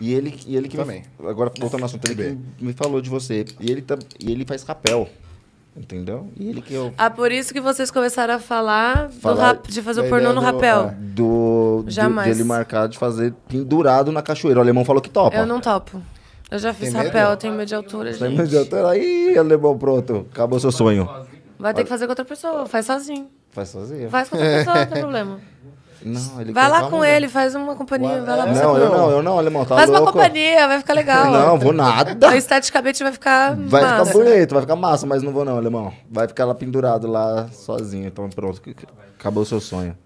E ele, e ele que Também. Me, agora voltando ao assunto, ele que me falou de você. E ele, tá, e ele faz rapel. Entendeu? E ele que eu. Ah, por isso que vocês começaram a falar, falar rap, de fazer o pornô é no do, rapel. É. Do. Jamais. dele de marcar de fazer pendurado na cachoeira. O alemão falou que topa. Eu não topo. Eu já fiz tem rapel, medo? eu tenho medo de altura, gente. medo de altura? Aí, alemão, pronto. Acabou seu sonho. Vai ter que fazer com outra pessoa, faz sozinho. Faz sozinho. Faz com outra pessoa, não tem problema. Não, ele vai lá com ele, faz uma companhia. Vai lá não, eu não, eu não, alemão. Tá faz louco. uma companhia, vai ficar legal. não, vou nada. Aí, esteticamente vai ficar. Vai massa. ficar bonito, vai ficar massa, mas não vou não, alemão. Vai ficar lá pendurado lá sozinho. Então pronto, acabou o seu sonho.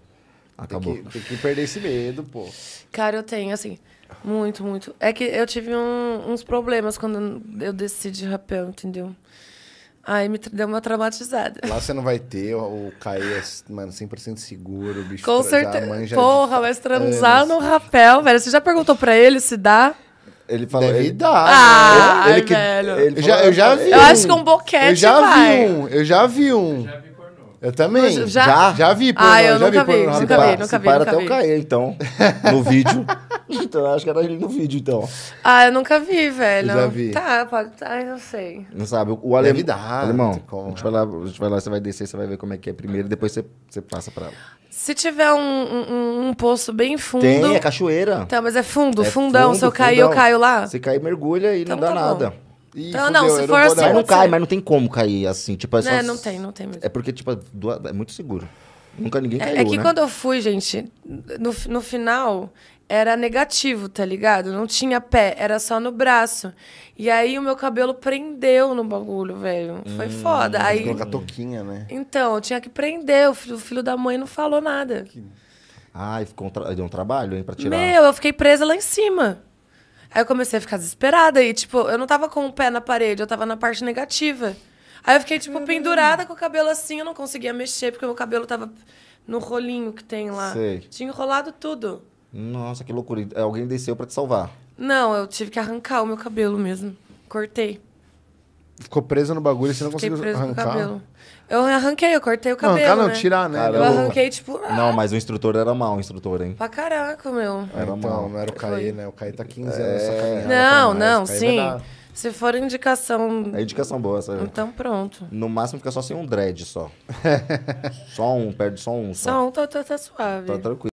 Acabou. Tem que, tem que perder esse medo, pô. Cara, eu tenho, assim, muito, muito. É que eu tive um, uns problemas quando eu decidi rapel, entendeu? Aí me deu uma traumatizada. Lá você não vai ter o cair, mano, 100% seguro, o bicho Com certeza. Porra, mas transar anos. no rapel, velho. Você já perguntou pra ele se dá? Ele falou, Deve ele dá. Ah, ele, ai, que, velho. Ele já, eu já vi. Eu um. acho que um boquete eu já vai. Vi um, eu já vi um. Eu também. Já? Já, já vi Ah, eu já nunca vi, vi nunca vi, nunca vi. nunca para, vi, nunca vi, nunca até vi. cair, então, no vídeo. Então, acho que era ele no vídeo, então. Ah, eu nunca vi, velho. Eu já vi. Tá, pode. Ah, eu sei. Não sabe? O alemão. Deve dar, alemão. Como? A, gente é. vai lá, a gente vai lá, você vai descer, você vai ver como é que é primeiro, depois você, você passa pra lá. Se tiver um, um, um, poço bem fundo. Tem, é cachoeira. Tá, mas é fundo, é fundão. Fundo, se eu cair, eu caio lá. você cai mergulha e então, não dá tá nada. Ih, então, fudeu, não, se for não assim. Mas não cai, mas não tem como cair assim. Tipo, é só... É, não tem, não tem mesmo. É porque, tipo, é muito seguro. Nunca ninguém é, caiu, É, é que né? quando eu fui, gente, no, no final, era negativo, tá ligado? Não tinha pé, era só no braço. E aí o meu cabelo prendeu no bagulho, velho. Foi hum, foda. Aí colocar toquinha, né? Então, eu tinha que prender, o filho, o filho da mãe não falou nada. Ah, e ficou um tra... deu um trabalho, hein, pra tirar. Meu, eu fiquei presa lá em cima. Aí eu comecei a ficar desesperada e tipo, eu não tava com o pé na parede, eu tava na parte negativa. Aí eu fiquei tipo Caramba. pendurada com o cabelo assim, eu não conseguia mexer porque meu cabelo tava no rolinho que tem lá. Sei. Tinha enrolado tudo. Nossa, que loucura. Alguém desceu para te salvar. Não, eu tive que arrancar o meu cabelo mesmo. Cortei. Ficou presa no bagulho e você não Fiquei conseguiu arrancar? cabelo. Eu arranquei, eu cortei o cabelo. Não, não, né? tirar, né? Caramba. Eu arranquei, tipo. Ah, não, mas o instrutor era mal, o instrutor, hein? Pra caraca, meu. Era então, mal. Não era o Caê, né? O Caê tá 15 anos é... Não, não, sim. Se for indicação. É indicação boa, sabe? Então pronto. No máximo fica só sem um dread só. só um, perde só um. Só, só um tá, tá, tá suave. Tá tranquilo.